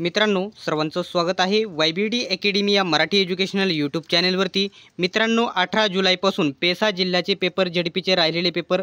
मित्रांनो सर्वांचं स्वागत आहे वाय बी डी अकॅडमी या मराठी एज्युकेशनल यूट्यूब चॅनेलवरती मित्रांनो अठरा जुलैपासून पेसा जिल्ह्याचे पेपर पीचे राहिलेले पेपर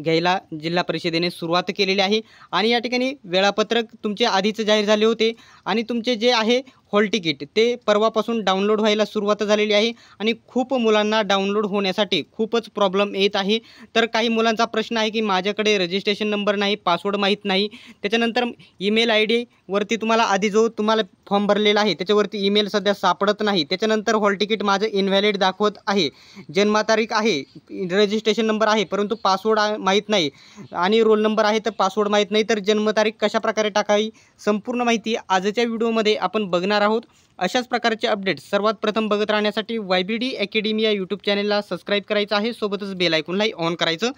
घ्यायला जिल्हा परिषदेने सुरुवात केलेली आहे आणि या ठिकाणी वेळापत्रक तुमचे आधीच जाहीर झाले होते आणि तुमचे जे आहे हॉल तिकीट ते परवापासून डाउनलोड व्हायला सुरुवात झालेली आहे आणि खूप मुलांना डाउनलोड होण्यासाठी खूपच प्रॉब्लेम येत आहे तर काही मुलांचा प्रश्न आहे की माझ्याकडे रजिस्ट्रेशन नंबर नाही पासवर्ड माहीत नाही त्याच्यानंतर ईमेल आय डीवरती तुम्हाला आधी जो तुम्हाला फॉर्म भरलेला आहे त्याच्यावरती ईमेल सध्या सापडत नाही त्याच्यानंतर हॉल तिकीट माझं इनव्हॅलिड दाखवत आहे जन्मतारीख आहे रजिस्ट्रेशन नंबर आहे परंतु पासवर्ड माहीत नाही आणि रोल नंबर आहे तर पासवर्ड माहीत नाही तर जन्मतारीख कशाप्रकारे टाकावी संपूर्ण माहिती आजच्या व्हिडिओमध्ये आपण बघणार करणार आहोत अशाच प्रकारचे अपडेट्स सर्वात प्रथम बघत राहण्यासाठी वाय बी डी अकॅडमी या यूट्यूब चॅनलला सबस्क्राईब करायचं आहे सोबतच बेल ऑन करायचं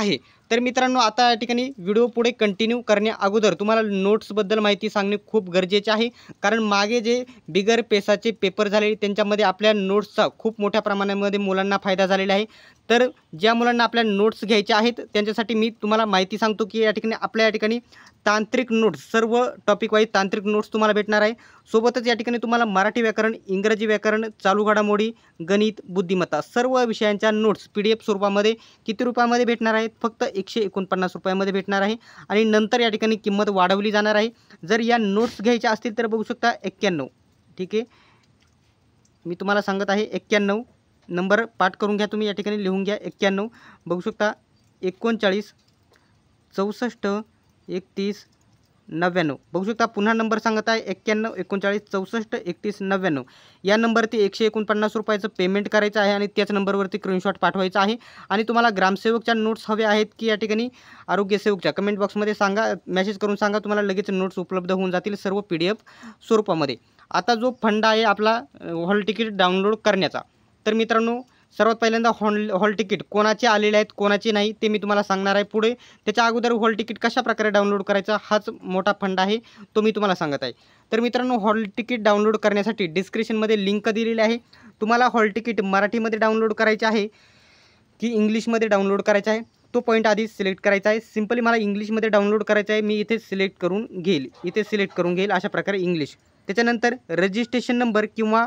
आहे तर मित्रांनो आता या ठिकाणी व्हिडिओ पुढे कंटिन्यू करण्या अगोदर तुम्हाला नोट्सबद्दल माहिती सांगणे खूप गरजेचे आहे कारण मागे जे बिगर पेसाचे पेपर झाले त्यांच्यामध्ये आपल्या नोट्सचा खूप मोठ्या प्रमाणामध्ये मुलांना फायदा झालेला आहे तर ज्या मुलांना आपल्या नोट्स घ्यायच्या आहेत त्यांच्यासाठी मी तुम्हाला माहिती सांगतो की या ठिकाणी आपल्या या ठिकाणी तांत्रिक नोट्स सर्व टॉपिक वाईज तांत्रिक नोट्स तुम्हाला भेटणार आहे सोबतच या ठिकाणी तुम्हाला मराठी व्याकरण इंग्रजी व्याकरण चालू घडामोडी गणित बुद्धिमत्ता सर्व विषयांच्या नोट्स पी डी एफ स्वरूपामध्ये किती रुपयामध्ये भेटणार आहेत फक्त एकशे एकोणपन्नास रुपयामध्ये भेटणार आहे आणि नंतर या ठिकाणी किंमत वाढवली जाणार आहे जर या नोट्स घ्यायच्या असतील तर बघू शकता एक्क्याण्णव ठीक आहे मी तुम्हाला सांगत आहे एक्क्याण्णव नंबर पाठ करून घ्या तुम्ही या ठिकाणी लिहून घ्या एक्क्याण्णव बघू शकता एकोणचाळीस चौसष्ट एकतीस नव्याण्णव बघू शकता पुन्हा नंबर सांगत आहे एक्क्याण्णव एकोणचाळीस चौसष्ट एकतीस नव्याण्णव या नंबरती एकशे एकोणपन्नास रुपयाचं पेमेंट करायचं आहे आणि त्याच नंबरवरती स्क्रीनशॉट पाठवायचा आहे आणि तुम्हाला ग्रामसेवकच्या नोट्स हवे आहेत की या ठिकाणी आरोग्यसेवकच्या कमेंट बॉक्समध्ये सांगा मेसेज करून सांगा तुम्हाला लगेच नोट्स उपलब्ध होऊन जातील सर्व पी डी एफ स्वरूपामध्ये आता जो फंड आहे आपला हॉल तिकीट डाउनलोड करण्याचा तर मित्रांनो सर्वात पहिल्यांदा हॉल हॉल तिकीट कोणाचे आलेले आहेत कोणाचे नाही ते मी तुम्हाला सांगणार आहे पुढे त्याच्या अगोदर हॉल तिकीट कशाप्रकारे डाउनलोड करायचा हाच मोठा फंड आहे तो मी तुम्हाला सांगत आहे तर मित्रांनो हॉल तिकीट डाउनलोड करण्यासाठी डिस्क्रिप्शनमध्ये लिंक दिलेली आहे तुम्हाला हॉल तिकीट मराठीमध्ये डाउनलोड करायचे आहे की इंग्लिशमध्ये डाउनलोड करायचा आहे तो पॉईंट आधी सिलेक्ट करायचा आहे सिम्पली मला इंग्लिशमध्ये डाउनलोड करायचं आहे मी इथे सिलेक्ट करून घेईल इथे सिलेक्ट करून घेईल अशा प्रकारे इंग्लिश त्याच्यानंतर रजिस्ट्रेशन नंबर किंवा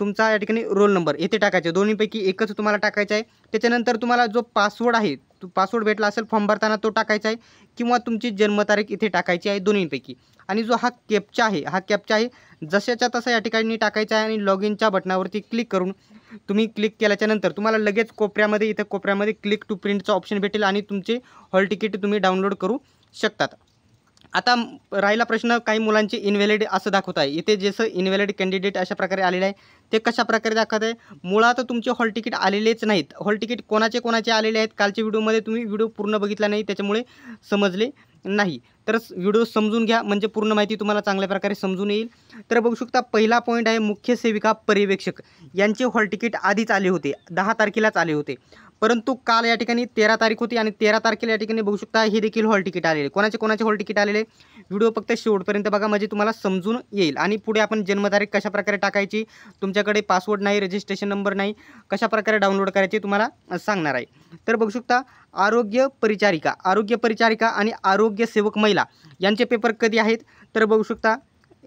तुमचा या ठिकाणी रोल नंबर येथे टाकायचा आहे दोन्हीपैकी एकच तुम्हाला टाकायचा आहे त्याच्यानंतर तुम्हाला जो पासवर्ड आहे तो पासवर्ड भेटला असेल फॉर्म भरताना तो टाकायचा आहे किंवा तुमची जन्मतारीख इथे टाकायची आहे दोन्हीपैकी आणि जो हा कॅपचा आहे हा कॅपचा आहे जशाच्या तसा या ठिकाणी टाकायचा आहे आणि लॉग इनच्या बटनावरती क्लिक करून तुम्ही क्लिक केल्याच्यानंतर तुम्हाला लगेच कोपऱ्यामध्ये इथं कोपऱ्यामध्ये क्लिक टू प्रिंटचा ऑप्शन भेटेल आणि तुमचे हॉल तिकीट तुम्ही डाउनलोड करू शकतात आता राहिला प्रश्न काही मुलांचे इनव्हॅलिड असं दाखवत आहे इथे जसं इनव्हॅलिड कॅन्डिडेट अशा प्रकारे आलेलं आहे ते कशा प्रकारे दाखवत आहे मुळात तुमचे हॉल तिकीट आलेलेच नाहीत हॉल तिकीट कोणाचे कोणाचे आलेले आहेत कालच्या व्हिडिओमध्ये तुम्ही व्हिडिओ पूर्ण बघितला नाही त्याच्यामुळे समजले नाही तर व्हिडिओ समजून घ्या म्हणजे पूर्ण माहिती तुम्हाला चांगल्या प्रकारे समजून येईल तर बघू शकता पहिला पॉईंट आहे मुख्य सेविका पर्यवेक्षक यांचे हॉल तिकीट आधीच आले होते दहा तारखेलाच आले होते परंतु काल या ठिकाणी तेरा तारीख होती आणि तेरा तारखेला या ठिकाणी बघू शकता हे देखील हॉल तिकीट आलेले कोणाचे कोणाचे हॉल तिकीट आलेले व्हिडिओ फक्त शेवटपर्यंत बघा म्हणजे तुम्हाला समजून येईल आणि पुढे आपण जन्मतारीख कशाप्रकारे टाकायची तुमच्याकडे पासवर्ड नाही रजिस्ट्रेशन नंबर नाही कशाप्रकारे डाउनलोड करायचे तुम्हाला सांगणार आहे तर बघू शकता आरोग्य परिचारिका आरोग्य परिचारिका आणि आरोग्य सेवक महिला यांचे पेपर कधी आहेत तर बघू शकता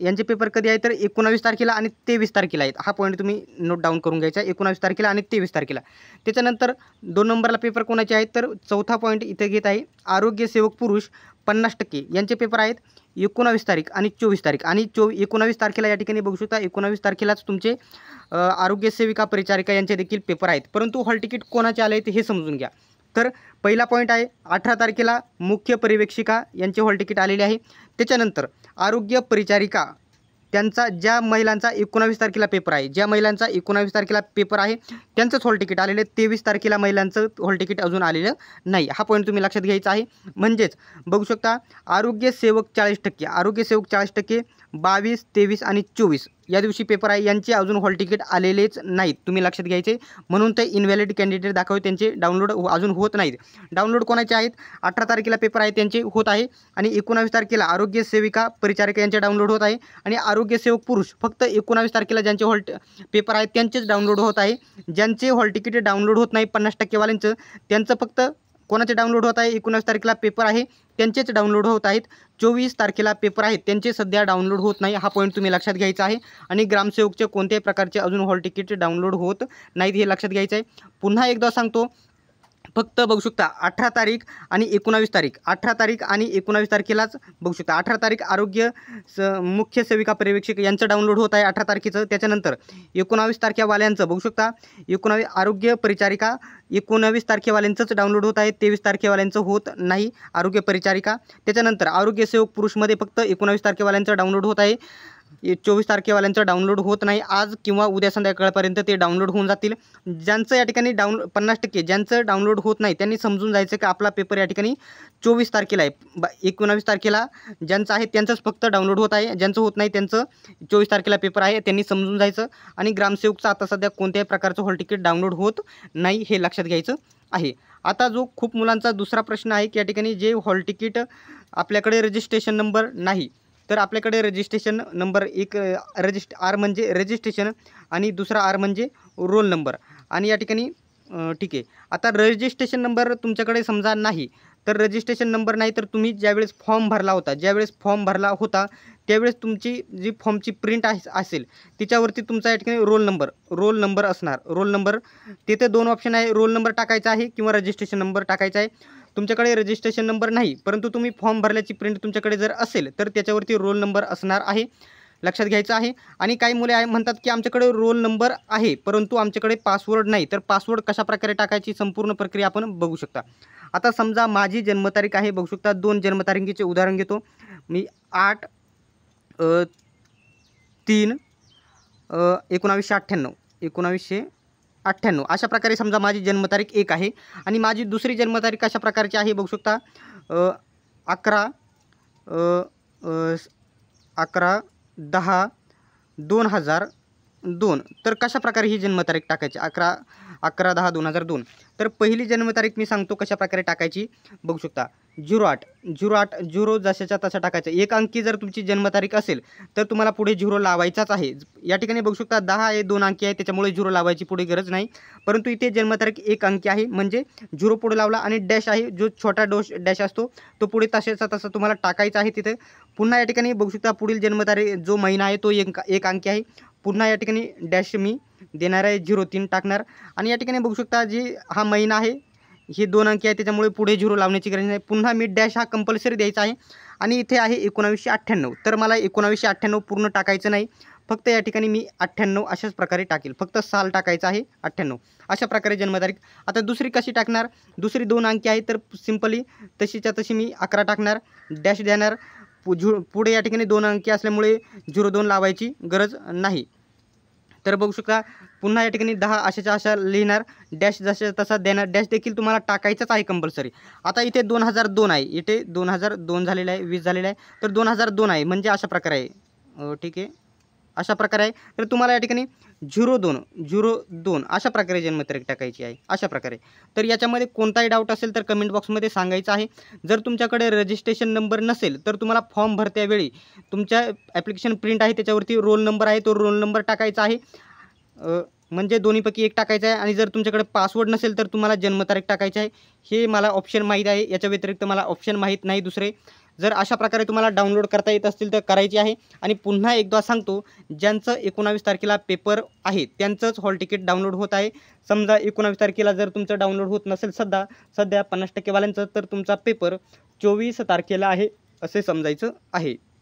यांचे पेपर कधी आहे तर एकोणावीस तारखेला आणि तेवीस तारखेला आहेत हा पॉईंट तुम्ही नोट डाऊन करून घ्यायचा एकोणावीस तारखेला आणि तेवीस तारखेला त्याच्यानंतर दोन नंबरला पेपर कोणाचे आहेत तर चौथा पॉईंट इथे घेत आहे आरोग्य सेवक पुरुष पन्नास टक्के यांचे पेपर आहेत एकोणावीस तारीख आणि चोवीस तारीख आणि चो एकोणावीस तारखेला या ठिकाणी बघू शकता एकोणावीस तारखेलाच तुमचे आरोग्य सेविका परिचारिका यांचे देखील पेपर आहेत परंतु हॉल तिकीट कोणाचे आले ते हे समजून घ्या तर पहिला पॉईंट आहे अठरा तारखेला मुख्य परिवेक्षिका यांचे हॉल तिकीट आलेले आहे त्याच्यानंतर आरोग्य परिचारिका त्यांचा ज्या महिलांचा एकोणावीस तारखेला पेपर आहे ज्या महिलांचा एकोणावीस तारखेला पेपर आहे त्यांचंच हॉल तिकीट आलेलं आहे तेवीस तारखेला महिलांचं हॉल तिकीट अजून आलेलं नाही हा पॉईंट तुम्ही लक्षात घ्यायचा आहे म्हणजेच बघू शकता आरोग्य सेवक चाळीस टक्के आरोग्य सेवक चाळीस टक्के बावीस तेवीस आणि चोवीस या दिवशी पेपर आहे यांचे अजून हॉल तिकीट आलेलेच नाहीत तुम्ही लक्षात घ्यायचे म्हणून ते इनव्हॅलिड कॅन्डिडेट दाखवत त्यांचे डाउनलोड हो- अजून होत नाहीत डाउनलोड कोणाचे आहेत अठरा तारखेला पेपर आहे त्यांचे होत आहे आणि एकोणावीस तारखेला आरोग्य सेविका परिचारिका यांचे डाउनलोड होत आहे आणि आरोग्यसेवक पुरुष फक्त एकोणावीस तारखेला ज्यांचे हॉल पेपर आहेत त्यांचेच डाउनलोड होत आहे ज्यांचे हॉल तिकीट डाउनलोड होत नाही पन्नास टक्केवाल्यांचं त्यांचं फक्त कोणाचे डाउनलोड होत आहे एकोणीस तारखेला पेपर आहे त्यांचेच डाउनलोड होत आहेत चोवीस तारखेला पेपर आहेत त्यांचे सध्या डाउनलोड होत नाही हा पॉईंट तुम्ही लक्षात घ्यायचा आहे आणि ग्रामसेवकचे कोणत्याही प्रकारचे अजून हॉल तिकीट डाउनलोड होत नाहीत हे लक्षात घ्यायचं आहे पुन्हा एकदा सांगतो फक्त बघू शकता अठरा तारीख आणि एकोणावीस तारीख अठरा तारीख आणि एकोणावीस तारखेलाच बघू शकता अठरा तारीख आरोग्य स मुख्य सेविका पर्यवेक्षक यांचं डाउनलोड होत आहे अठरा तारखेचं त्याच्यानंतर एकोणावीस तारखेवाल्यांचं बघू शकता एकोणावीस आरोग्य परिचारिका एकोणावीस तारखेवाल्यांचंच डाउनलोड होत आहे तेवीस तारखेवाल्यांचं होत नाही आरोग्य परिचारिका त्याच्यानंतर आरोग्य सेवक पुरुषमध्ये फक्त एकोणावीस तारखेवाल्यांचं डाउनलोड होत आहे चोवीस तारखेवाल्यांचं डाउनलोड होत नाही आज किंवा उद्या संध्याकाळपर्यंत ते डाउनलोड होऊन जातील ज्यांचं या ठिकाणी डाऊन पन्नास टक्के ज्यांचं डाउनलोड होत नाही त्यांनी समजून जायचं की आपला पेपर या ठिकाणी चोवीस तारखेला आहे बा एकोणावीस तारखेला ज्यांचं आहे त्यांचंच फक्त डाउनलोड होत आहे ज्यांचं होत नाही त्यांचं चोवीस तारखेला पेपर आहे त्यांनी समजून जायचं आणि ग्रामसेवकचं आता सध्या कोणत्याही प्रकारचं हॉल तिकीट डाउनलोड होत नाही हे लक्षात घ्यायचं आहे आता जो खूप मुलांचा दुसरा प्रश्न आहे की या ठिकाणी जे हॉल तिकीट आपल्याकडे रजिस्ट्रेशन नंबर नाही तर आपल्याकडे रजिस्ट्रेशन नंबर एक रजिस्ट आर म्हणजे रजिस्ट्रेशन आणि दुसरा आर म्हणजे रोल नंबर आणि या ठिकाणी ठीक आहे आता रजिस्ट्रेशन नंबर तुमच्याकडे समजा नाही तर रजिस्ट्रेशन नंबर नाही तर तुम्ही ज्यावेळेस फॉर्म भरला होता ज्यावेळेस फॉर्म भरला होता त्यावेळेस तुमची जी फॉर्मची प्रिंट असेल तिच्यावरती तुमचा या ठिकाणी रोल नंबर रोल नंबर असणार रोल नंबर तिथे दोन ऑप्शन आहे रोल नंबर टाकायचा आहे किंवा रजिस्ट्रेशन नंबर टाकायचा आहे तुमच्याकडे रजिस्ट्रेशन नंबर नाही परंतु तुम्ही फॉर्म भरल्याची प्रिंट तुमच्याकडे जर असेल तर त्याच्यावरती रोल नंबर असणार आहे लक्षात घ्यायचं आहे आणि काही मुले आहे म्हणतात की आमच्याकडे रोल नंबर आहे परंतु आमच्याकडे पासवर्ड नाही तर पासवर्ड कशाप्रकारे टाकायची संपूर्ण प्रक्रिया आपण बघू शकता आता समजा माझी जन्मतारीख आहे बघू शकता दोन जन्मतारीखीचे उदाहरण घेतो मी आठ तीन एकोणावीसशे अठ्ठ्याण्णव एकोणावीसशे अठ्ठ्याण्णव अशा प्रकारे समजा माझी जन्मतारीख एक आहे आणि माझी दुसरी जन्मतारीख अशा प्रकारची आहे बघू शकता अकरा अकरा दहा दोन हजार दोन तर कशा प्रकारे ही जन्मतारीख टाकायची अकरा अकरा दहा दोन हजार दोन तर पहिली जन्मतारीख मी सांगतो कशा प्रकारे टाकायची बघू शकता झिरो आठ झिरो आठ झिरो जशाच्या तसा टाकायचा एक अंकी जर तुमची जन्मतारीख असेल तर तुम्हाला पुढे झिरो लावायचाच आहे या ठिकाणी बघू शकता दहा आहे दोन अंकी आहे त्याच्यामुळे झिरो लावायची पुढे गरज नाही परंतु इथे जन्मतारीख एक अंकी आहे म्हणजे झिरो पुढे लावला आणि डॅश आहे जो छोटा डोश डॅश असतो तो पुढे तशाचा तसा तुम्हाला टाकायचा आहे तिथे पुन्हा या ठिकाणी बघू शकता पुढील जन्मतारीख जो महिना आहे तो एक अंकी आहे पुन्हा या ठिकाणी डॅश मी देणार आहे झिरो तीन टाकणार आणि या ठिकाणी बघू शकता जी हा महिना आहे हे दोन अंकी आहे त्याच्यामुळे पुढे झिरो लावण्याची गरज नाही पुन्हा मी डॅश हा कंपल्सरी द्यायचा आहे आणि इथे आहे एकोणावीसशे अठ्ठ्याण्णव तर मला एकोणावीसशे अठ्ठ्याण्णव पूर्ण टाकायचं नाही फक्त या ठिकाणी मी अठ्ठ्याण्णव अशाच प्रकारे टाकेल फक्त साल टाकायचं आहे अठ्ठ्याण्णव अशा प्रकारे जन्मतारीख आता दुसरी कशी टाकणार दुसरी दोन अंकी आहे तर सिम्पली तशीच्या तशी मी अकरा टाकणार डॅश देणार पुढे या ठिकाणी दोन अंकी असल्यामुळे झिरो दोन लावायची गरज नाही तर बघू शकता पुन्हा या ठिकाणी दहा अशाच्या अशा लिहिणार डॅश जशा तसा देणार डॅश देखील तुम्हाला टाकायचाच आहे कंपल्सरी आता इथे दोन हजार दोन आहे इथे दोन हजार दोन झालेला आहे वीस झालेला आहे तर दोन हजार दोन आहे म्हणजे अशा प्रकारे आहे ठीक आहे अशा प्रकारे आहे तर तुम्हाला या ठिकाणी झिरो दोन झिरो दोन अशा प्रकारे जन्मतारीख टाकायची आहे अशा प्रकारे तर याच्यामध्ये कोणताही डाऊट असेल तर कमेंट बॉक्समध्ये सांगायचं आहे जर तुमच्याकडे रजिस्ट्रेशन नंबर नसेल तर तुम्हाला फॉर्म भरत्यावेळी तुमच्या ॲप्लिकेशन प्रिंट आहे त्याच्यावरती रोल नंबर आहे तो रोल नंबर टाकायचा आहे म्हणजे दोन्हीपैकी एक टाकायचा आहे आणि जर तुमच्याकडे पासवर्ड नसेल तर तुम्हाला जन्मतारीख टाकायची आहे हे मला ऑप्शन माहीत आहे याच्या व्यतिरिक्त मला ऑप्शन माहीत नाही दुसरे जर अशा प्रकारे तुम्हाला डाउनलोड करता येत असतील तर करायची आहे आणि पुन्हा एकदा सांगतो ज्यांचं एकोणावीस तारखेला पेपर आहे त्यांचंच हॉल तिकीट डाउनलोड होत आहे समजा एकोणावीस तारखेला जर तुमचं डाउनलोड होत नसेल सध्या सध्या पन्नास टक्केवाल्यांचं तर तुमचा पेपर चोवीस तारखेला आहे असे समजायचं आहे